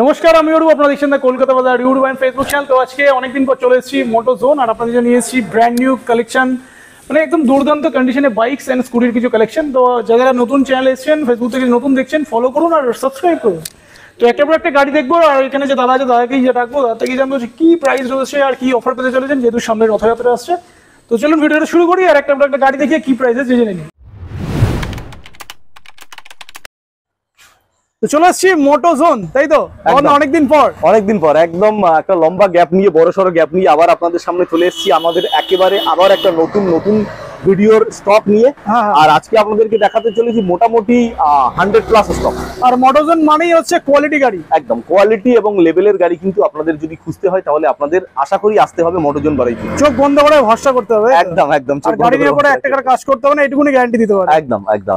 নমস্কার আমি অরু আপনারা দেখছেন কলকাতা বাজার ইউরু অ্যান্ড ফেসবুক চ্যানেল তো আজকে অনেকদিন পর চলে এসেছি মোটো জোন আর আপনাদের জন্য নিয়ে এসেছি ব্র্যান্ড নিউ কালেকশন মানে একদম দুর্দান্ত কন্ডিশনে বাইকস অ্যান্ড স্কুটির কিছু কালেকশন তো যারা নতুন চ্যানেল এসেছেন ফেসবুক থেকে নতুন দেখছেন ফলো করুন আর সাবস্ক্রাইব করুন তো একটা পর একটা গাড়ি দেখবো আর এখানে যে দাদা আছে দাদাকেই যে ডাকবো দাদা থেকে জানবো যে কী প্রাইস রয়েছে আর কি অফার পেতে চলেছেন যেহেতু সামনে রথযাত্রা আসছে তো চলুন ভিডিওটা শুরু করি আর একটা পর একটা গাড়ি দেখিয়ে কী প্রাইসে জেনে নিন জোন আপনাদের হ্যাঁ, হ্যাঁ। মানেই হচ্ছে কোয়ালিটি গাড়ি একদম কোয়ালিটি এবং লেভেলের গাড়ি কিন্তু আপনাদের যদি খুঁজতে হয় তাহলে আপনাদের আশা করি আসতে হবে মোটোজন বাড়াই চোখ বন্ধ করে ভরসা করতে হবে একদম একদম একটা কাজ করতে হবে না এটুকুনি গ্যারান্টি দিতে হবে একদম একদম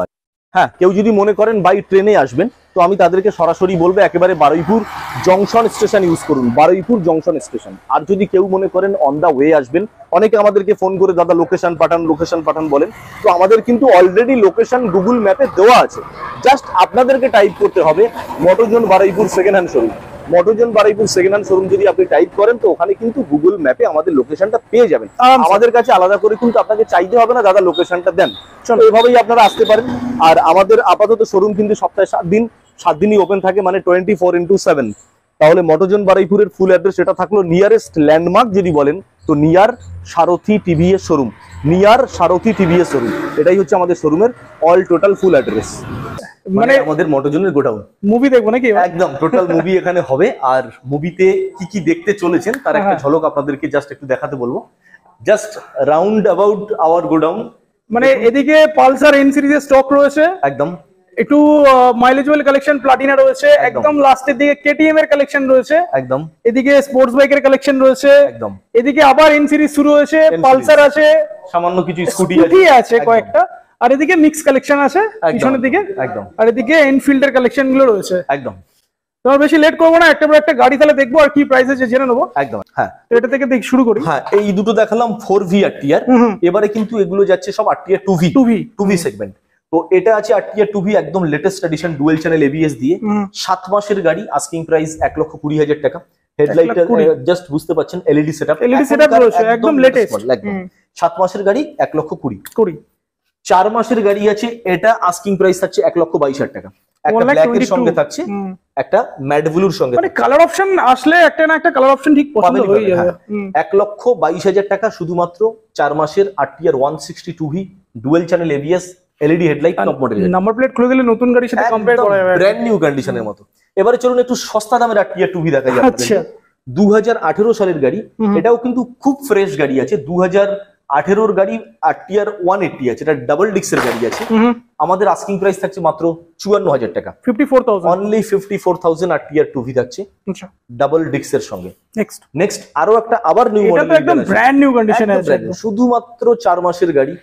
হ্যাঁ কেউ যদি মনে করেন বাই ট্রেনে আসবেন তো আমি তাদেরকে সরাসরি বলবো একেবারে বারুইপুর জংশন স্টেশন ইউজ করুন বারুইপুর জংশন স্টেশন আর যদি কেউ মনে করেন অন দ্য ওয়ে আসবেন অনেকে আমাদেরকে ফোন করে দাদা লোকেশন পাঠান লোকেশন পাঠান বলেন তো আমাদের কিন্তু অলরেডি লোকেশন গুগল ম্যাপে দেওয়া আছে জাস্ট আপনাদেরকে টাইপ করতে হবে Motozone Baruipur second hand showroom Motorzone Baruipur second hand showroom যদি আপনি টাইপ করেন তো ওখানে কিন্তু গুগল ম্যাপে আমাদের লোকেশনটা পেয়ে যাবেন আচ্ছা। আমাদের কাছে আলাদা করে কিন্তু আপনাকে চাইতে হবে না দাদা লোকেশনটা দেন এভাবেই আপনারা আসতে পারেন আর আমাদের আপাতত শোরুম কিন্তু সপ্তাহে সাত দিন সাত দিনই ওপেন থাকে মানে টোয়েন্টি ফোর ইন্টু সেভেন তাহলে মটরজন বারাইপুরের ফুল অ্যাড্রেস এটা থাকলো নিয়ারেস্ট ল্যান্ডমার্ক যদি বলেন তো near Sarathi TVS showroom near Sarathi TVS showroom এটাই হচ্ছে আমাদের শোরুমের অল টোটাল ফুল অ্যাড্রেস মানে আমাদের মটোজনের গোডাউন মুভি দেখব নাকি একদম টোটাল মুভি এখানে হবে আর মুভিতে কি কি দেখতে চলেছেন তার একটা হ্যাঁ। ঝলক আপনাদেরকে জাস্ট একটু দেখাতে বলবো just round about our godown মানে এদিকে পালসার এন সিরিজের স্টক রয়েছে একদম একটু মাইলেজেবল কালেকশন প্লাটিনা রয়েছে একদম লাস্টের দিকে কেটিএম এর কালেকশন রয়েছে একদম এদিকে স্পোর্টস বাইকের কালেকশন রয়েছে একদম এদিকে আবার এন সিরিজ শুরু হয়েছে পালসার আছে সামান্য কিছু স্কুটি আছে কয়েকটা আর এদিকে মিক্স কালেকশন আছে পিছনের দিকে একদম আর এদিকে এনফিল্ড এর কালেকশন গুলো রয়েছে একদম তোমার বেশি লেট করবো না একটা একটা গাড়ি তাহলে দেখবো আর কি প্রাইস আছে জেনে নেবো একদম হ্যাঁ তো এটা থেকে দেখ শুরু করি হ্যাঁ এই দুটো দেখালাম ফোর ভি আর এবারে কিন্তু এগুলো যাচ্ছে সব আর টিয়ার two V two V two V segment তো এটা আছে আটিয়া টুভি একদম latest edition dual channel ABS দিয়ে সাত মাসের গাড়ি আস্কিং প্রাইস এক লক্ষ কুড়ি হাজার টাকা হেডলাইটটা জাস্ট বুঝতে পাচ্ছেন এলইডি সেটআপ এলইডি সেটআপ রয়েছে একদম লেটেস্ট একদম সাত মাসের গাড়ি এক লক্ষ কুড়ি কুড়ি চার মাসের গাড়ি আছে এটা আস্কিং প্রাইস থাকছে এক লক্ষ বাইশ হাজার টাকা একটা ব্ল্যাক এর সঙ্গে থাকছে একটা ম্যাড ব্লুর সঙ্গে মানে কালার অপশন আসলে একটা না একটা কালার অপশন ঠিক পছন্দ হয়ে যাবে হ্যাঁ। এক লক্ষ বাইশ হাজার টাকা শুধুমাত্র চার মাসের আট ইয়ার one sixty two V dual channel ABS LED headlight top model number plate খুলে দিলে নতুন গাড়ির সাথে কম্পেয়ার করা যাবে ব্র্যান্ড নিউ কন্ডিশনের মতো এবারে চলুন একটু সস্তা দামের আর টিয়ার টুভি দেখাই আচ্ছা দু সালের গাড়ি এটাও কিন্তু খুব ফ্রেশ গাড়ি আছে দু হাজার আঠেরোর গাড়ি আর টিয়ার ওয়ান এইটটি আছে এটা ডাবল ডিক্সের গাড়ি আছে আমাদের আস্কিং প্রাইস থাকছে মাত্র চুয়ান্ন হাজার টাকা fifty four thousand only fifty four thousand R টিয়ার টু ভি থাকছে ডাবল আচ্ছা। ডিক্সের সঙ্গে নেক্সট নেক্সট আরো একটা আবার new model brand new condition শুধুমাত্র চার মাসের গাড়ি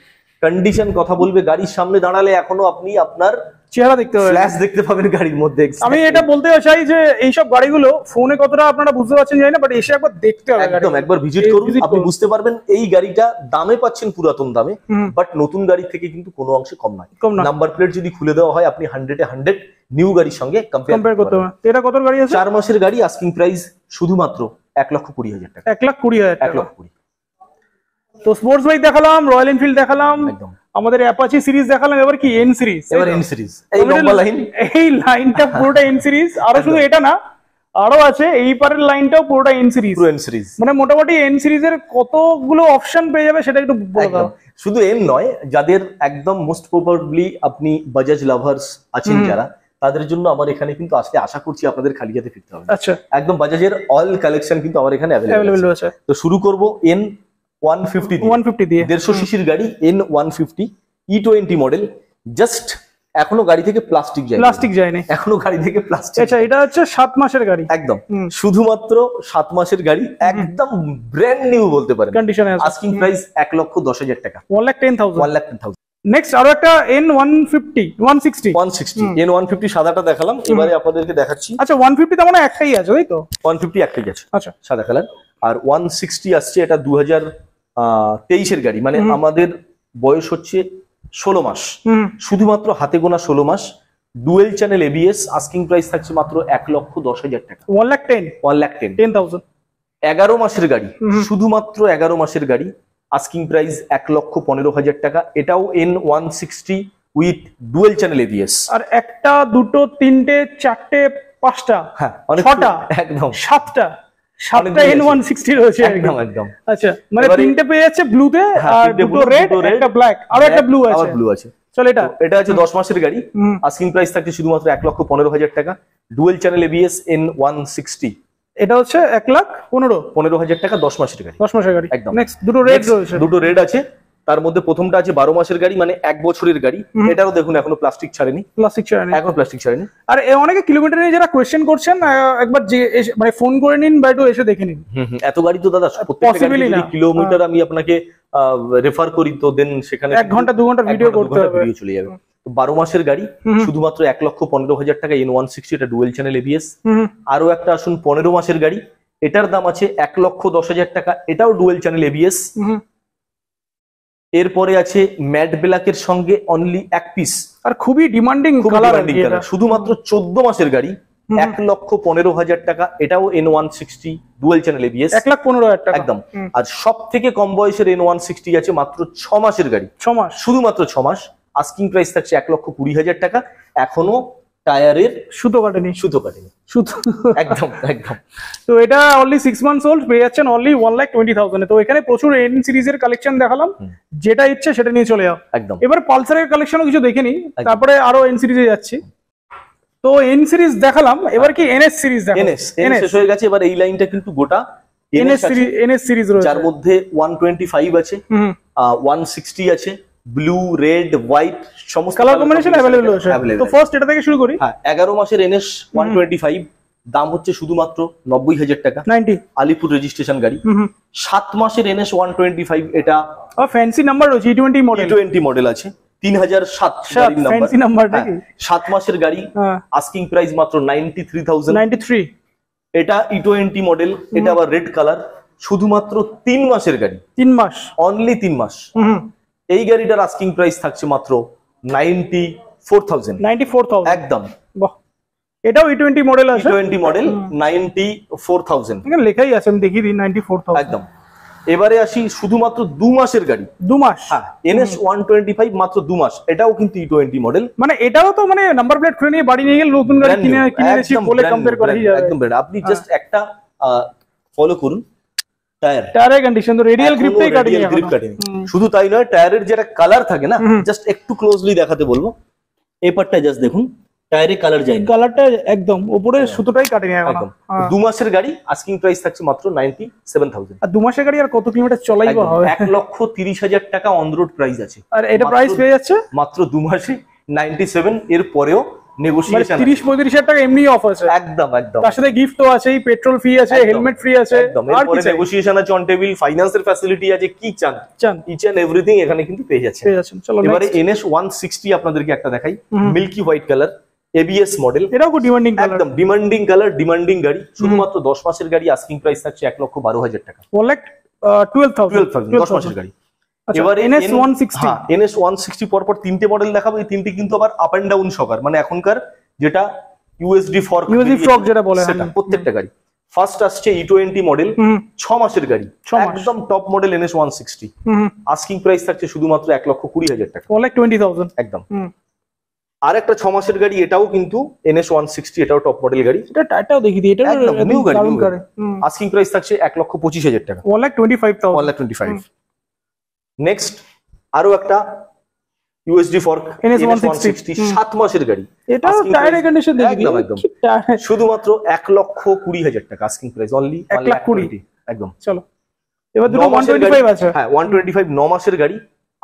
কন্ডিশন কথা বলবে গাড়ির সামনে দাঁড়ালে এখনো আপনি আপনার চেহারা দেখতে পাবেন ফ্ল্যাশ দেখতে পাবেন গাড়ির মধ্যে আমি এটা বলতে চাই যে এই সব গাড়িগুলো ফোনে কতটা আপনারা বুঝতে পারছেন জানি না বাট এসে একবার দেখতে হবে একদম একবার ভিজিট করুন আপনি বুঝতে পারবেন এই গাড়িটা দামে পাচ্ছেন পুরাতন দামে বাট নতুন গাড়ি থেকে কিন্তু কোনো অংশে কম নয় নাম্বার প্লেট যদি খুলে দেওয়া হয় আপনি এ হান্ড্রেড নিউ গাড়ির সঙ্গে কম্পেয়ার করতে হবে এটা কত গাড়ি আছে চার মাসের গাড়ি আস্কিং প্রাইস শুধুমাত্র এক লক্ষ কুড়ি হাজার টাকা এক লক্ষ কুড়ি হাজার এক লক্ষ কুড়ি তো স্পোর্টস বাইক দেখালাম রয়্যাল এনফিল্ড দেখালাম আমাদের অ্যাপাচি সিরিজ দেখালাম এবার কি এন সিরিজ এবার এন সিরিজ এই লম্বা লাইন এই লাইনটা পুরোটা এন সিরিজ আরো শুধু এটা না আরো আছে এই পারের লাইনটাও পুরোটা এন সিরিজ পুরো এন সিরিজ মানে মোটামুটি এন সিরিজের কতগুলো অপশন পেয়ে যাবে সেটা একটু বলে দাও শুধু এন নয় যাদের একদম মোস্ট প্রোবাবলি আপনি বাজাজ লাভার্স আছেন যারা তাদের জন্য আমার এখানে কিন্তু আসলে আশা করছি আপনাদের খালি হাতে ফিরতে হবে আচ্ছা একদম বাজাজের অল কালেকশন কিন্তু আমার এখানে অ্যাভেলেবল আছে তো শুরু করব N one fifty one fifty দিয়ে দেড়শো সিসির গাড়ি N one fifty model just এখনো গাড়ি থেকে প্লাস্টিক যায় এখনো গাড়ি থেকে প্লাস্টিক আচ্ছা এটা হচ্ছে সাত মাসের গাড়ি একদম শুধুমাত্র সাত মাসের গাড়ি একদম নিউ বলতে আস্কিং প্রাইস এক লক্ষ দশ হাজার টাকা one ten one ten thousand next একটা N one fifty one sixty one sixty N one fifty সাদাটা দেখালাম এবারে আপনাদেরকে দেখাচ্ছি আচ্ছা ওয়ান মানে ফিফটি একটাই আছে তো ওয়ান ফিফটি আছে আচ্ছা সাদা আর ওয়ান সিক্সটি আসছে এটা দু তেইশের গাড়ি মানে আমাদের বয়স হচ্ছে ষোলো মাস শুধুমাত্র হাতে গোনা ষোলো মাস dual channel ABS asking price থাকছে মাত্র এক লক্ষ দশ হাজার টাকা one ten one ten ten thousand এগারো মাসের গাড়ি শুধুমাত্র এগারো মাসের গাড়ি আস্কিং প্রাইস এক লক্ষ পনেরো হাজার টাকা এটাও N one sixty with dual channel ABS আর একটা দুটো তিনটে চারটে পাঁচটা হ্যাঁ ছটা একদম সাতটা আচ্ছা, মানে তিনটে পেয়ে যাচ্ছে ব্লুতে হ্যাঁ, একটা ব্ল্যাক আর একটা ব্লু আছে ব্লু আছে চলো এটা এটা আছে দশ মাসের গাড়ি আস্কিং প্রাইস থাকছে শুধুমাত্র এক লক্ষ পনেরো হাজার টাকা dual channel ABS N one sixty এটা হচ্ছে এক লাখ পনেরো পনেরো হাজার টাকা দশ মাসের গাড়ি দশ মাসের গাড়ি দুটো রেড রয়েছে দুটো রেড আছে তার মধ্যে প্রথমটা আছে বারো মাসের গাড়ি মানে এক বছরের গাড়ি এটারও দেখুন এখনো প্লাস্টিক ছাড়েনি প্লাস্টিক ছাড়েনি এখন প্লাস্টিক ছাড়েনি আর অনেকে কিলোমিটার নিয়ে যারা কোয়েশ্চেন করছেন একবার যে মানে ফোন করে নিন বা একটু এসে দেখে নিন এত গাড়ি তো দাদা কিলোমিটার হ্যাঁ। আমি আপনাকে রেফার করি তো দেন সেখানে এক ঘন্টা দু ঘন্টা ভিডিও করতে হবে ভিডিও চলে যাবে বারো মাসের গাড়ি শুধুমাত্র এক লক্ষ পনেরো হাজার টাকা এন ওয়ান সিক্সটি এটা ডুয়েল চ্যানেল এবিএস আরো একটা আসুন পনেরো মাসের গাড়ি এটার দাম আছে এক লক্ষ দশ হাজার টাকা এটাও ডুয়েল চ্যানেল এবিএস এরপরে আছে ম্যাট ব্ল্যাকের সঙ্গে অনলি এক পিস আর খুবই ডিমান্ডিং কালার শুধুমাত্র চোদ্দ মাসের গাড়ি এক লক্ষ পনেরো হাজার টাকা এটাও N one sixty dual channel ABS এক লাখ পনেরো হাজার টাকা একদম আর সব থেকে কম বয়সের এন ওয়ান সিক্সটি আছে মাত্র ছ মাসের গাড়ি ছ মাস শুধুমাত্র ছ মাস আস্কিং প্রাইস থাকছে এক লক্ষ কুড়ি হাজার টাকা এখনো টায়ারের সুতো কাটেনি সুতো কাটেনি সুতো একদম একদম তো এটা অনলি সিক্স মান্থস ওল্ড পেয়ে যাচ্ছেন only one lakh twenty thousand তো এখানে প্রচুর এন সিরিজের কালেকশন দেখালাম যেটা ইচ্ছে সেটা নিয়ে চলে যাও একদম এবার পালসারের কালেকশনও কিছু দেখেনি তারপরে আরো এন সিরিজে যাচ্ছে তো এন সিরিজ দেখালাম এবার কি এনএস সিরিজ এনএস শেষ হয়ে গেছে এবার এই লাইনটা কিন্তু গোটা এনএস সিরিজ এনএস সিরিজ রয়েছে যার মধ্যে 125 আছে 160 আছে ব্লু রেড হোয়াইট সমস্ত কালার কম্বিনেশন अवेलेबल রয়েছে তো ফার্স্ট এটা থেকে শুরু করি হ্যাঁ 11 মাসের এনএস 125 দাম হচ্ছে শুধুমাত্র 90 হাজার টাকা 90 আলিপুর রেজিস্ট্রেশন গাড়ি 7 মাসের এনএস 125 এটা ফ্যান্সি নাম্বার রয়েছে টি20 মডেল টি20 মডেল আছে 3007 ফ্যান্সি নাম্বার নাকি 7 মাসের গাড়ি আস্কিং হ্যাঁ। প্রাইস মাত্র 93000 93 এটা ই20 e মডেল এটা আবার রেড কালার শুধুমাত্র 3 মাসের গাড়ি 3 মাস অনলি 3 মাস হুম এই গাড়িটার আস্কিং প্রাইস থাকছে মাত্র নাইনটি ফোর থাউজেন্ড ফোর একদম বাহ এটাও twenty model twenty model ninety four thousand লেখাই আছে আমি ফোর একদম এবারে আসি শুধুমাত্র গাড়ি দু মাস হ্যাঁ ওয়ান টোয়েন্টি ফাইভ মাত্র এটাও কিন্তু টোয়েন্টি e মডেল মানে এটাও তো মানে নাম্বার প্লেট বাড়ি নিয়ে গেলে একদম আপনি জাস্ট হ্যাঁ। একটা ফলো করুন টায়ার টায়ারের কন্ডিশন তো রেডিয়াল গ্রিপটাই কাটেনি গ্রিপ কাটেনি শুধু তাই নয় টায়ারের যে একটা কালার থাকে না জাস্ট একটু ক্লোজলি দেখাতে বলবো এই জাস্ট দেখুন টায়ারে কালার যায় কালারটা একদম উপরে হ্যাঁ। সুতোটাই কাটেনি একদম হ্যাঁ। দু মাসের গাড়ি আস্কিং প্রাইস থাকছে মাত্র সেভেন থাউজেন্ড আর দু মাসের গাড়ি আর কত কিলোমিটার চলাই বা হবে 1 লক্ষ তিরিশ হাজার টাকা অন রোড প্রাইস আছে আর এটা প্রাইস পেয়ে যাচ্ছে মাত্র দু মাসে সেভেন এর পরেও নেগোসিয়েশন মানে টাকা এমনি আছে আপনাদেরকে একটা দেখাই মিল্কি হোয়াইট কালার মডেল এটাও ডিমান্ডিং একদম ডিমান্ডিং কালার ডিমান্ডিং গাড়ি শুধুমাত্র দশ মাসের গাড়ি আস্কিং প্রাইস থাকছে এক লক্ষ বারো হাজার টাকা 1 মাসের গাড়ি এবার NS one sixty NS one sixty পর পর তিনটে মডেল দেখাবো এই তিনটে কিন্তু আবার আপ অ্যান্ড ডাউন শকার মানে এখনকার যেটা ইউএসডি ফর ইউএসডি ফ্রক যেটা বলে হ্যাঁ। প্রত্যেকটা গাড়ি ফার্স্ট আসছে ই টোয়েন্টি মডেল ছ মাসের গাড়ি একদম top model NS one sixty asking price থাকছে শুধুমাত্র এক লক্ষ কুড়ি হাজার টাকা ওয়ান টোয়েন্টি থাউজেন্ড একদম আর একটা ছ মাসের গাড়ি এটাও কিন্তু এনএস ওয়ান সিক্সটি এটাও টপ মডেল গাড়ি এটা টাটাও দেখিয়ে দিই এটা নিউ গাড়ি আস্কিং প্রাইস থাকছে এক লক্ষ পঁচিশ হাজার টাকা one lakh twenty five one lakh twenty five next আরো একটা ইউএসডি ফর্ক এনএস 160 সাত মাসের গাড়ি এটা টায়ার কন্ডিশন দেখবি একদম শুধুমাত্র 1 লক্ষ 20 হাজার টাকা আস্কিং প্রাইস অনলি 1 লাখ 20 একদম চলো এবার দুটো 125 আছে হ্যাঁ 125 9 মাসের গাড়ি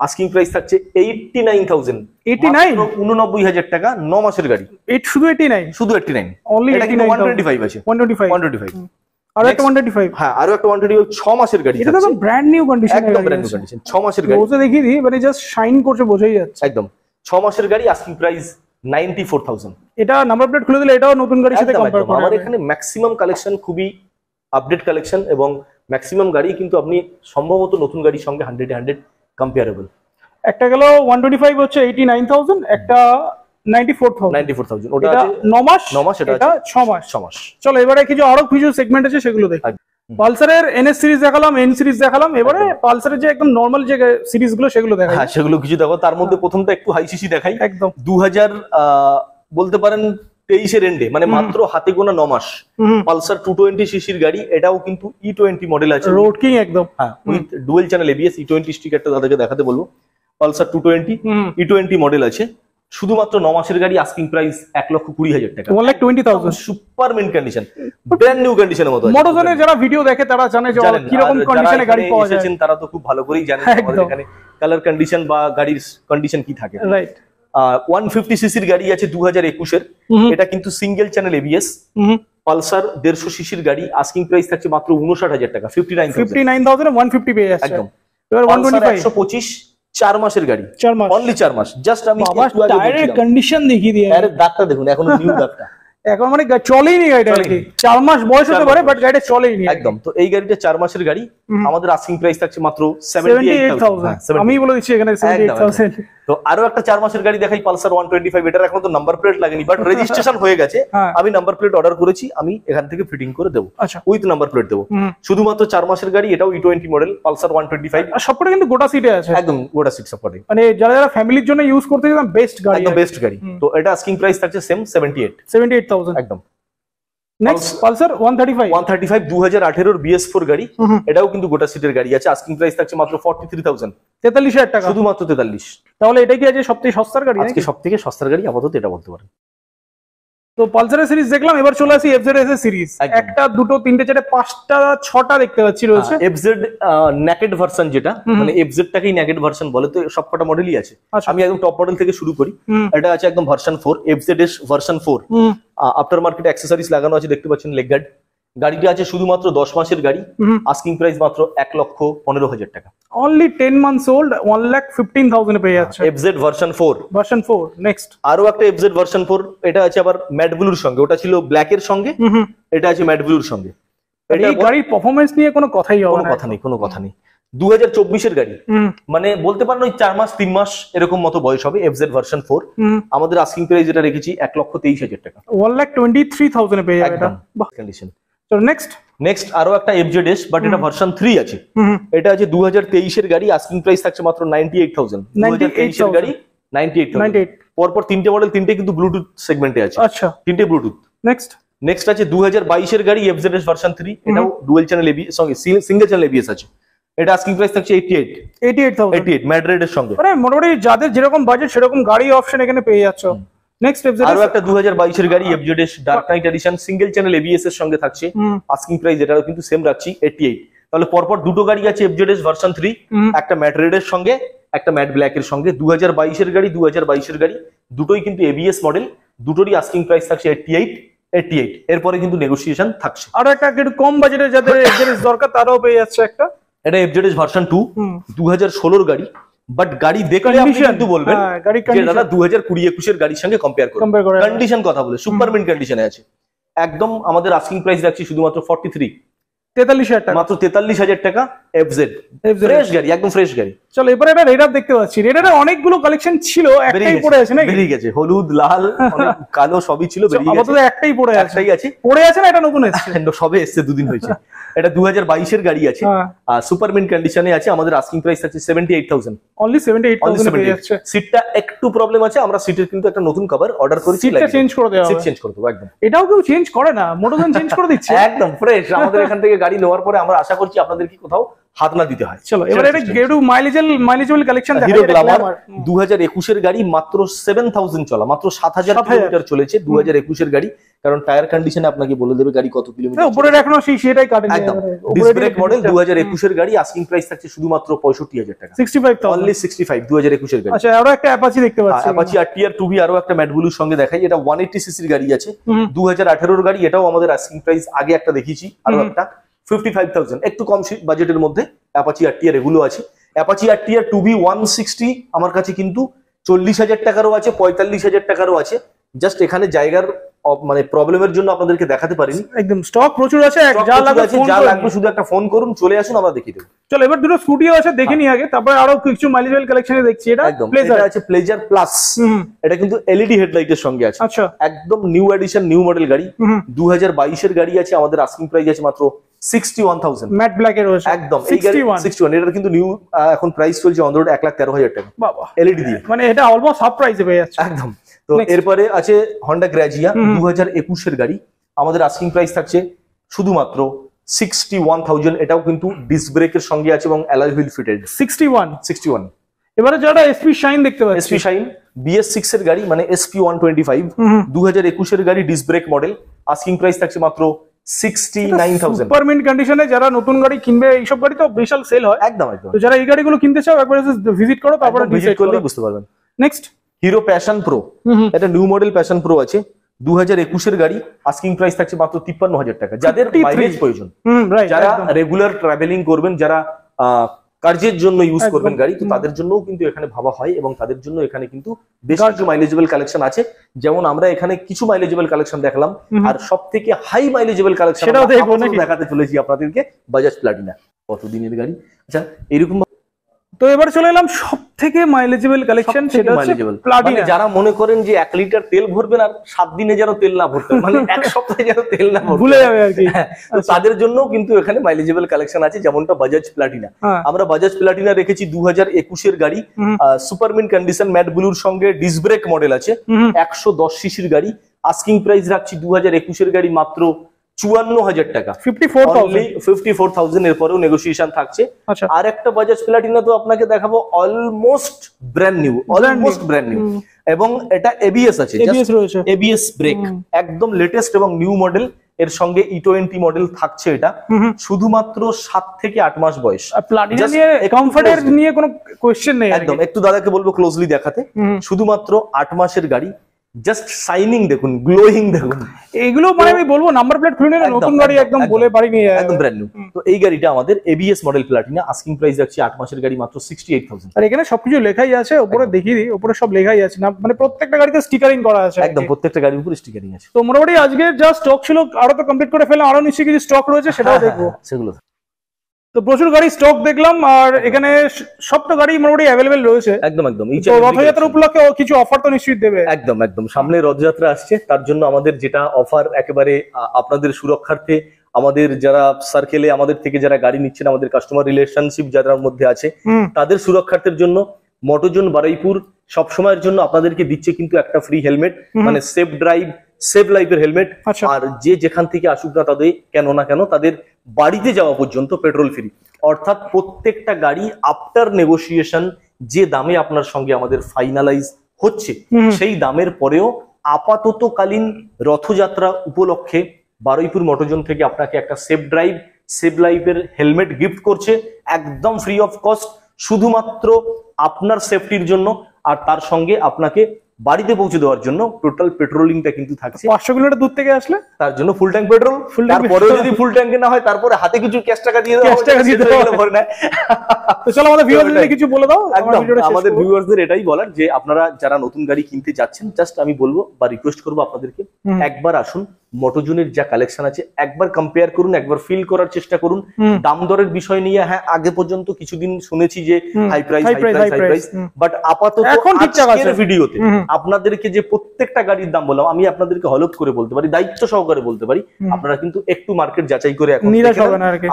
আস্কিং প্রাইস থাকছে 89000 89 89000 টাকা 9 মাসের গাড়ি এট শুধু 89 শুধু 89 অনলি 125 আছে 125 125 আর একটা 125 হ্যাঁ আর একটা 125 6 মাসের গাড়ি ব্র্যান্ড মাসের গাড়ি মানে জাস্ট করছে বোঝাই যাচ্ছে একদম মাসের গাড়ি প্রাইস এটা খুলে দিলে এটাও নতুন এখানে ম্যাক্সিমাম কালেকশন খুবই আপডেট কালেকশন এবং ম্যাক্সিমাম গাড়ি কিন্তু আপনি সম্ভবত নতুন গাড়ির সঙ্গে হান্ড্রেড হান্ড্রেড কম্পেয়ারেবল একটা গেল হচ্ছে একটা 94000 ওটা 9 মাস 9 মাস এটা 6 মাস 6 মাস চলো এবারে কিছু আরো কিছু সেগমেন্ট আছে সেগুলো দেখি আচ্ছা। পালসারের এনএস সিরিজ দেখালাম এন সিরিজ দেখালাম এবারে পালসারের যে একদম নর্মাল যে সিরিজ গুলো সেগুলো দেখা হ্যাঁ সেগুলো কিছু দেখো তার মধ্যে হ্যাঁ। প্রথমটা একটু হাই সিসি দেখাই একদম 2000 বলতে পারেন তেইশের এন্ডে মানে মাত্র হাতে গোনা নমাস মাস পালসার টু টোয়েন্টি সিসির গাড়ি এটাও কিন্তু ই টোয়েন্টি মডেল আছে রোড কিং একদম হ্যাঁ with dual channel ABS E twenty স্টিকারটা তাদেরকে দেখাতে বলবো Pulsar two twenty E twenty model আছে শুধুমাত্র ন মাসের গাড়ি আস্কিং প্রাইস এক লক্ষ কুড়ি হাজার টাকা twenty thousand super mint condition brand new কন্ডিশনের মতো মোটরজনের যারা ভিডিও দেখে তারা জানে কিরকম কন্ডিশনে গাড়ি পাওয়া যায় তারা তো খুব ভালো করেই জানে এখানে কালার কন্ডিশন বা গাড়ির কন্ডিশন কি থাকে রাইট ওয়ান ফিফটি সিসির গাড়ি আছে একুশের এটা কিন্তু সিঙ্গেল চ্যানেল পালসার দেড়শো সিসির গাড়ি আস্কিং প্রাইস মাত্র হাজার টাকা fifty nine fifty nine thousand one fifty একদম ওয়ান একশো পঁচিশ চার মাসের গাড়ি চার মাস অনলি চার মাস জাস্ট আমি টায়ারের কন্ডিশন দেখিয়ে দিয়ে আরে দাগটা দেখুন এখন নিউ দাগটা এখন মানে গাড়িটা চার মাস বয়স হতে পারে বাট গাড়িটা একদম তো এই গাড়িটা চার মাসের গাড়ি আমাদের প্রাইস থাকছে মাত্র হ্যাঁ, আমি বলে দিচ্ছি এখানে তো আরো একটা চার মাসের গাড়ি দেখাই পালসার ওয়ান টোয়েন্টি ফাইভ এটার এখন তো নাম্বার প্লেট লাগেনি বাট হ্যাঁ। রেজিস্ট্রেশন হয়ে গেছে হ্যাঁ। আমি নাম্বার প্লেট অর্ডার করেছি আমি এখান থেকে ফিটিং করে দেবো উইথ নাম্বার প্লেট দেবো শুধুমাত্র চার মাসের গাড়ি এটাও E twenty model Pulsar one twenty five সবটা কিন্তু গোটা সিটে আছে একদম গোটা সিট সবটাই মানে যারা যারা ফ্যামিলির জন্য ইউজ করতে চান বেস্ট গাড়ি বেস্ট গাড়ি তো এটা আস্কিং প্রাইস থাকছে same seventy eight seventy eight thousand একদম নেক্সট পালসার 135 হাজার 2018 বিএস ফোর গাড়ি এটাও কিন্তু গোটা সিটের গাড়ি আছে আস্কিং প্রাইস থাকছে মাত্র তেতাল্লিশ হাজার টাকা শুধুমাত্র তেতাল্লিশ তাহলে এটা কি আজকে সবথেকে সস্তার গাড়ি আজকে সবথেকে সস্তার গাড়ি আপাতত এটা বলতে পারেন তো পালসারের সিরিজ দেখলাম এবার চলে আসি এফজেড এস এর সিরিজ একটা দুটো তিনটে চারটে পাঁচটা ছটা দেখতে পাচ্ছি রয়েছে এফজেড নেকেড ভার্সন যেটা মানে এফজেডটাকেই নেকেড ভার্সন বলে তো সবকটা মডেলই আছে আচ্ছা। আমি একদম টপ মডেল থেকে শুরু করি এটা আছে একদম version four FZ S version four after market accessories লাগানো আছে দেখতে পাচ্ছেন লেগ গার্ড গাড়িটা আছে শুধুমাত্র দশ মাসের গাড়ি আস্কিং প্রাইস মাত্র এক লক্ষ পনেরো হাজার টাকা only ten months old one lakh fifteen thousand পেয়ে যাচ্ছে FZ version four version four next আরো একটা এফজেড ভার্সন ফোর এটা আছে আবার ম্যাট ব্লুর সঙ্গে ওটা ছিল ব্ল্যাক এর সঙ্গে এটা আছে ম্যাট ব্লুর সঙ্গে এই গাড়ির পারফরমেন্স নিয়ে কোনো কথাই হবে কোনো কথা নেই কোনো কথা নেই দু হাজার চব্বিশের গাড়ি মানে বলতে পারেন ওই চার মাস তিন মাস এরকম মতো বয়স হবে এফজেড ভার্সন ফোর আমাদের আস্কিং প্রাইস যেটা রেখেছি এক লক্ষ তেইশ হাজার টাকা one lakh twenty three thousand পেয়ে যাবে এটা কন্ডিশন বাট ভার্সন থ্রি আছে এটা আছে দু হাজার তেইশের গাড়ি আস্কিং প্রাইস থাকছে মাত্র এইট গাড়ি তিনটে মডেল তিনটে কিন্তু ব্লুটুথ সেগমেন্টে আচ্ছা তিনটে ব্লুটুথ নেক্সট নেক্সট আছে বাইশের গাড়ি ভার্সন থ্রি এটাও ডুয়েল চ্যানেল সঙ্গে সিঙ্গেল আছে এটা আস্কিং প্রাইস থাকছে ম্যাড্রেড এর সঙ্গে মানে মোটামুটি যাদের যেরকম বাজেট সেরকম গাড়ি অপশন এখানে পেয়ে যাচ্ছে নেক্সট এফজেড আরো একটা 2022 এর গাড়ি FZ Dark Knight edition single channel ABS এর সঙ্গে থাকছে আস্কিং প্রাইস এটাও কিন্তু সেম রাখছি 88 তাহলে পরপর দুটো গাড়ি আছে এফজেড এস ভার্সন 3 একটা ম্যাট রেড এর সঙ্গে একটা ম্যাট ব্ল্যাক এর সঙ্গে 2022 এর গাড়ি 2022 এর গাড়ি দুটোই কিন্তু এবিএস মডেল দুটোরই আস্কিং প্রাইস থাকছে 88 88 এরপরে কিন্তু নেগোসিয়েশন থাকছে আরো একটা একটু কম বাজেটের যাদের এফজেডএস দরকার তারাও পেয়ে যাচ্ছে একটা এটা এফজেডএস ভার্সন 2 2016 এর গাড়ি বাট গাড়ি দেখলে আপনি কিন্তু বলবেন হ্যাঁ, যে দাদা দু হাজার কুড়ি একুশের গাড়ির সঙ্গে কম্পেয়ার করুন কন্ডিশন কথা বলে সুপারমেন্ট মিন কন্ডিশনে আছে একদম আমাদের আস্কিং প্রাইস রাখছি শুধুমাত্র ফর্টি থ্রি তেতাল্লিশ হাজার টাকা মাত্র তেতাল্লিশ হাজার টাকা অনেকগুলো কালেকশন হলুদ লাল কালো সবই একটাই আছে না এটা নতুন এসেছে দুদিন হয়েছে গাড়ি আছে হ্যাঁ। আছে আমাদের আস্কিং প্রাইস আছে অনলি একটু প্রবলেম আছে আমরা সিটের কিন্তু একটা নতুন অর্ডার সিটটা চেঞ্জ করে সিট চেঞ্জ করে দেবো একদম এটাও কেউ চেঞ্জ করে না চেঞ্জ করে দিচ্ছে একদম ফ্রেশ আমাদের এখান থেকে গাড়ি নেওয়ার পরে আমরা আশা করছি আপনাদের কি কোথাও হাত না দিতে হয় চলো এবার এটা গেরু মাইলেজেবল মাইলেজেবল কালেকশন হিরো গ্ল্যামার 2021 এর হ্যাঁ, গাড়ি মাত্র 7000 চলা মাত্র 7000 কিলোমিটার চলেছে 2021 এর গাড়ি কারণ টায়ার কন্ডিশনে আপনাকে বলে দেবে গাড়ি কত কিলোমিটার হ্যাঁ, উপরের এখনো সেই সেটাই কাটেনি একদম ডিসব্রেক মডেল 2021 এর গাড়ি আস্কিং প্রাইস থাকছে শুধুমাত্র 65000 টাকা 65000 অনলি 65 2021 এর গাড়ি আচ্ছা আরো একটা অ্যাপাচি দেখতে হ্যাঁ, পাচ্ছি অ্যাপাচি আর টিআর 2 বি আরো একটা ম্যাটবুলুর সঙ্গে দেখাই এটা 180 সিসির গাড়ি আছে 2018 এর গাড়ি এটাও আমাদের আস্কিং প্রাইস আগে একটা দেখিয়েছি আরো একটা ফিফটি ফাইভ একটু কম বাজেটের মধ্যে অ্যাপাচি আর টিয়ার এগুলো আছে অ্যাপাচি আর টিয়ার টু সিক্সটি আমার কাছে কিন্তু চল্লিশ হাজার টাকারও আছে পঁয়তাল্লিশ হাজার টাকারও আছে জাস্ট এখানে জায়গার মানে প্রবলেমের জন্য আপনাদেরকে দেখাতে পারিনি একদম স্টক প্রচুর আছে যা লাগবে শুধু একটা ফোন করুন চলে আসুন আমরা দেখিয়ে দেবো চলো এবার দুটো স্কুটিও আছে দেখে নি হ্যাঁ। আগে তারপরে আরো কিছু মাইলেজওয়েল কালেকশনে দেখছি এটা একদম প্লেজার আছে প্লেজার প্লাস এটা কিন্তু e এলইডি হেডলাইটের সঙ্গে আছে আচ্ছা একদম নিউ এডিশন নিউ মডেল গাড়ি 2022 এর গাড়ি আছে আমাদের আস্কিং প্রাইস আছে মাত্র E মানে এরপরে আছে হন্ডা গ্রাজিয়া দু হাজার একুশের গাড়ি আমাদের আস্কিং প্রাইস থাকছে শুধুমাত্র সিক্সটি ওয়ান থাউজেন্ড এটাও কিন্তু ডিসব্রেক এর সঙ্গে আছে এবং alloy wheel fitted sixty one sixty one এবারে যারা এসপি শাইন দেখতে পাচ্ছি এসপি শাইন বিএস সিক্স এর গাড়ি মানে এসপি ওয়ান টোয়েন্টি ফাইভ দু হাজার একুশের গাড়ি ডিসব্রেক মডেল আস্কিং প্রাইস থাকছে মাত্র সুপারমিন কন্ডিশনে যারা নতুন গাড়ি কিনবে এইসব গাড়ি তো বিশাল সেল হয় একদম একদম যারা এই গাড়িগুলো কিনতে চাও একবার ভিজিট করো তারপরে করলে বুঝতে পারবেন নেক্সট হিরো প্যাশন প্রো এটা নিউ মডেল প্যাশন প্রো আছে দু হাজার একুশের গাড়ি আস্কিং প্রাইস থাকছে মাত্র তিপ্পান্ন হাজার টাকা যাদের প্রয়োজন যারা রেগুলার ট্রাভেলিং করবেন যারা কার্যের জন্য ইউজ করবেন গাড়ি তো তাদের জন্যও কিন্তু এখানে ভাবা হয় এবং তাদের জন্য এখানে কিন্তু বেশ কিছু মাইলেজেবল কালেকশন আছে যেমন আমরা এখানে কিছু মাইলেজেবল কালেকশন দেখলাম আর সব থেকে হাই মাইলেজেবল কালেকশন দেখাতে চলেছি আপনাদেরকে বাজাজ প্লাটিনা কতদিনের গাড়ি আচ্ছা এরকম তো এবার চলে এলাম সব থেকে মাইলেজেবল কালেকশন সেটা হচ্ছে প্লাটিনা মানে যারা মনে করেন যে 1 লিটার তেল ভরবেন আর 7 দিনে যেন তেল না ভরতে মানে এক সপ্তাহে যেন তেল না ভরতে ভুলে যাবে আর কি হ্যাঁ, তো তাদের জন্য কিন্তু এখানে মাইলেজেবল কালেকশন আছে যেমনটা বাজাজ হ্যাঁ। প্লাটিনা আমরা বাজাজ প্লাটিনা রেখেছি 2021 এর গাড়ি সুপারমিন কন্ডিশন ম্যাট ব্লুর সঙ্গে ডিস ব্রেক মডেল আছে 110 সিসির গাড়ি আস্কিং প্রাইস রাখছি 2021 এর গাড়ি মাত্র চুয়ান্ন হাজার টাকা ফিফটি ফোর থাউজেন্ড এর পরেও নেগোসিয়েশন থাকছে আচ্ছা। আর একটা বাজাজ প্লাটিনা তো আপনাকে দেখাবো almost brand new almost brand new এবং এটা এবিএস আছে এবিএস ব্রেক একদম লেটেস্ট এবং নিউ মডেল এর সঙ্গে ইটোয়েন্টি e মডেল থাকছে এটা শুধুমাত্র সাত থেকে আট মাস বয়স নিয়ে কোনো কোয়েশ্চেন নেই একদম একটু দাদাকে বলবো ক্লোজলি দেখাতে শুধুমাত্র আট মাসের গাড়ি জাস্ট শাইনিং দেখুন গ্লোয়িং দেখুন এইগুলো মানে আমি বলবো নাম্বার প্লেট খুলে নিলে নতুন গাড়ি একদম বলে পারি নি একদম ব্র্যান্ড নিউ তো এই গাড়িটা আমাদের ABS model Platina asking price যাচ্ছে 8 মাসের গাড়ি মাত্র 68000 আর এখানে সবকিছু লেখাই আছে উপরে দেখিয়ে দিই উপরে সব লেখাই আছে না মানে প্রত্যেকটা গাড়িতে স্টিকারিং করা আছে একদম প্রত্যেকটা গাড়ির উপরে স্টিকারিং আছে তো মোটামুটি আজকে যা স্টক ছিল আরো তো কমপ্লিট করে ফেললাম আরো নিশ্চয়ই কিছু স্টক রয়েছে সেটাও হ্যাঁ, হ্যাঁ, দেখবো হ্যাঁ, সেগুলো তো প্রচুর গাড়ি স্টক দেখলাম আর এখানে সবটা গাড়ি মোটামুটি অ্যাভেলেবেল রয়েছে একদম একদম রথযাত্রা উপলক্ষে কিছু অফার তো নিশ্চয়ই দেবে একদম একদম সামনে রথযাত্রা আসছে তার জন্য আমাদের যেটা অফার একেবারে আপনাদের সুরক্ষার্থে আমাদের যারা সার্কেলে আমাদের থেকে যারা গাড়ি নিচ্ছেন আমাদের কাস্টমার রিলেশনশিপ যাদের মধ্যে আছে তাদের সুরক্ষার্থের জন্য মটোজন বারাইপুর সবসময়ের জন্য আপনাদেরকে দিচ্ছে কিন্তু একটা ফ্রি হেলমেট মানে সেফ ড্রাইভ সেফ লাইফের হেলমেট আর যে যেখান থেকে আসুক না তাদের কেন না কেন তাদের বাড়িতে যাওয়া পর্যন্ত পেট্রোল ফ্রি অর্থাৎ প্রত্যেকটা গাড়ি আফটার নেগোসিয়েশন যে দামে আপনার সঙ্গে আমাদের ফাইনালাইজ হচ্ছে সেই দামের পরেও আপাততকালীন রথযাত্রা উপলক্ষে বারুইপুর মোটরজন থেকে আপনাকে একটা সেফ ড্রাইভ সেভ লাইফের হেলমেট গিফট করছে একদম ফ্রি অফ কস্ট শুধুমাত্র আপনার সেফটির জন্য আর তার সঙ্গে আপনাকে বাড়িতে পৌঁছে দেওয়ার জন্য টোটাল পেট্রোলিংটা কিন্তু থাকছে পাঁচশো কিলোমিটার দূর থেকে আসলে তার জন্য ফুল ট্যাঙ্ক পেট্রোল ফুল তারপরে যদি ফুল ট্যাঙ্কে না হয় তারপরে হাতে কিছু ক্যাশ টাকা দিয়ে দাও টাকা দিয়ে দেওয়া ভরে নেয় চলো আমাদের ভিউয়ারদের কিছু বলে দাও আমাদের ভিউয়ারদের এটাই বলার যে আপনারা যারা নতুন গাড়ি কিনতে যাচ্ছেন জাস্ট আমি বলবো বা রিকোয়েস্ট করবো আপনাদেরকে একবার আসুন মটোজুনের যা কালেকশন আছে একবার কম্পেয়ার করুন একবার ফিল করার চেষ্টা করুন দাম দরের বিষয় নিয়ে হ্যাঁ আগে পর্যন্ত কিছুদিন শুনেছি যে high price high price high price but আপাতত আজকের ভিডিওতে আপনাদেরকে যে প্রত্যেকটা গাড়ির দাম বললাম আমি আপনাদেরকে হলপ করে বলতে পারি দায়িত্ব সহকারে বলতে পারি আপনারা কিন্তু একটু মার্কেট যাচাই করে এখন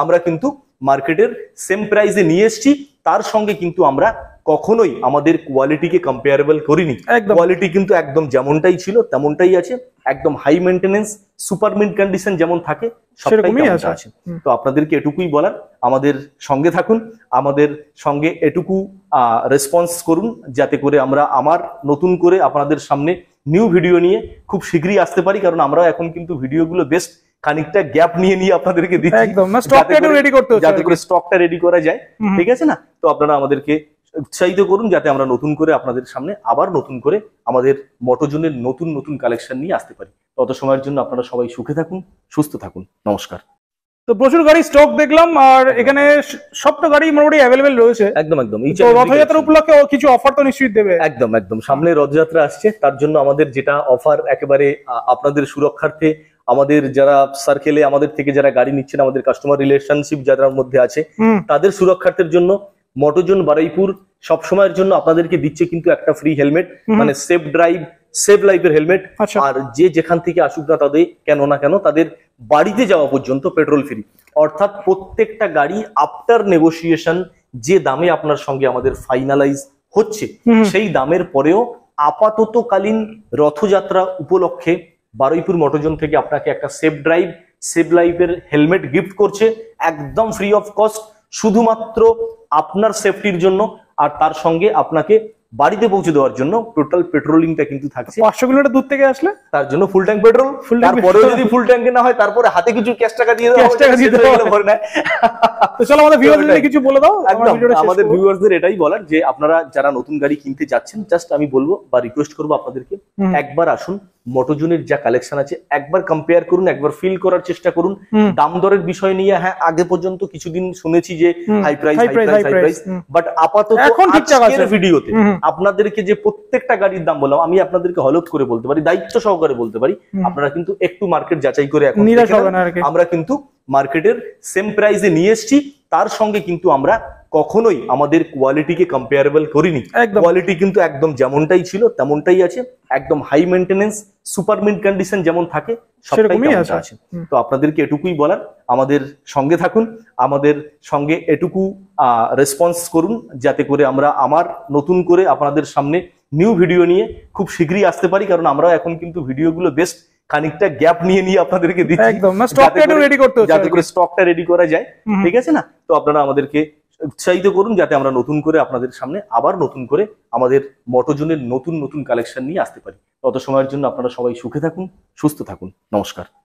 আমরা কিন্তু মার্কেটের সেম প্রাইসে নিয়ে এসছি তার সঙ্গে কিন্তু আমরা কখনোই আমাদের কোয়ালিটিকে কম্পেয়ারেবল করিনি কোয়ালিটি কিন্তু একদম যেমনটাই ছিল তেমনটাই আছে একদম high maintenance super mint condition যেমন থাকে সবটাই আছে তো আপনাদেরকে এটুকুই বলার আমাদের সঙ্গে থাকুন আমাদের সঙ্গে এটুকু রেসপন্স করুন যাতে করে আমরা আমার নতুন করে আপনাদের সামনে নিউ ভিডিও নিয়ে খুব শীঘ্রই আসতে পারি কারণ আমরা এখন কিন্তু ভিডিওগুলো বেস্ট খানিকটা গ্যাপ নিয়ে নিয়ে আপনাদেরকে দিচ্ছি রেডি করতে যাতে করে স্টকটা রেডি করা যায় ঠিক আছে না তো আপনারা আমাদেরকে উৎসাহিত করুন যাতে আমরা নতুন করে আপনাদের সামনে আবার নতুন করে আমাদের মটোজনের নতুন নতুন কালেকশন নিয়ে আসতে পারি তত সময়ের জন্য আপনারা সবাই সুখে থাকুন সুস্থ থাকুন নমস্কার তো প্রচুর গাড়ি স্টক দেখলাম আর এখানে সবটা গাড়ি মোটামুটি অ্যাভেলেবেল রয়েছে একদম একদম রথযাত্রা উপলক্ষে কিছু অফার তো নিশ্চিত দেবে একদম একদম সামনে রথযাত্রা আসছে তার জন্য আমাদের যেটা অফার একেবারে আপনাদের সুরক্ষার্থে আমাদের যারা সার্কেলে আমাদের থেকে যারা গাড়ি নিচ্ছেন আমাদের কাস্টমার রিলেশনশিপ যাদের মধ্যে আছে তাদের সুরক্ষার্থের জন্য মটোজন বারাইপুর সবসময়ের জন্য আপনাদেরকে দিচ্ছে কিন্তু একটা ফ্রি হেলমেট মানে সেফ ড্রাইভ সেভ লাইফের হেলমেট আর যে যেখান থেকে আসুক না তাদের কেন না কেন তাদের বাড়িতে যাওয়া পর্যন্ত পেট্রোল ফ্রি অর্থাৎ প্রত্যেকটা গাড়ি আফটার নেগোসিয়েশন যে দামে আপনার সঙ্গে আমাদের ফাইনালাইজ হচ্ছে সেই দামের পরেও আপাততকালীন রথযাত্রা উপলক্ষে বারুইপুর মোটরজন থেকে আপনাকে একটা সেফ ড্রাইভ সেফ লাইফের হেলমেট গিফট করছে একদম ফ্রি অফ কস্ট শুধুমাত্র আপনার সেফটির জন্য আর তার সঙ্গে আপনাকে বাড়িতে পৌঁছে দেওয়ার জন্য টোটাল পেট্রোলিংটা কিন্তু থাকছে পাঁচশো কিলোমিটার দূর থেকে আসলে তার জন্য ফুল ট্যাঙ্ক পেট্রোল ফুল তারপরে যদি ফুল ট্যাঙ্কে না হয় তারপরে হাতে কিছু ক্যাশ টাকা দিয়ে ক্যাশ টাকা দিয়ে ভরে নেয় চলো আমাদের ভিউয়ারদের কিছু বলে দাও একদম আমাদের ভিউয়ারদের এটাই বলার যে আপনারা যারা নতুন গাড়ি কিনতে যাচ্ছেন জাস্ট আমি বলবো বা রিকোয়েস্ট করবো আপনাদেরকে একবার আসুন মোটোজুনের যা কালেকশন আছে একবার কম্পেয়ার করুন একবার ফিল করার চেষ্টা করুন দাম দরের বিষয় নিয়ে হ্যাঁ আগে পর্যন্ত কিছুদিন শুনেছি যে high price high price high price but আপাতত আজকের ভিডিওতে আপনাদেরকে যে প্রত্যেকটা গাড়ির দাম বললাম আমি আপনাদেরকে হলফ করে বলতে পারি দায়িত্ব সহকারে বলতে পারি আপনারা কিন্তু একটু মার্কেট যাচাই করে এখন আমরা কিন্তু মার্কেটের সেম প্রাইসে নিয়ে এসেছি তার সঙ্গে কিন্তু আমরা কখনোই আমাদের কোয়ালিটিকে কম্পেয়ারেবল করিনি কোয়ালিটি কিন্তু একদম যেমনটাই ছিল তেমনটাই আছে একদম high maintenance super mint condition যেমন থাকে সবটাই আছে তো আপনাদেরকে এটুকুই বলার আমাদের সঙ্গে থাকুন আমাদের সঙ্গে এটুকু রেসপন্স করুন যাতে করে আমরা আমার নতুন করে আপনাদের সামনে নিউ ভিডিও নিয়ে খুব শীঘ্রই আসতে পারি কারণ আমরা এখন কিন্তু ভিডিওগুলো বেস্ট খানিকটা গ্যাপ নিয়ে নিয়ে আপনাদেরকে দিচ্ছি একদম না রেডি করতে হচ্ছে যাতে করে স্টকটা রেডি করা যায় ঠিক আছে না তো আপনারা আমাদেরকে উৎসাহিত করুন যাতে আমরা নতুন করে আপনাদের সামনে আবার নতুন করে আমাদের মটোজনের নতুন নতুন কালেকশন নিয়ে আসতে পারি তত সময়ের জন্য আপনারা সবাই সুখে থাকুন সুস্থ থাকুন নমস্কার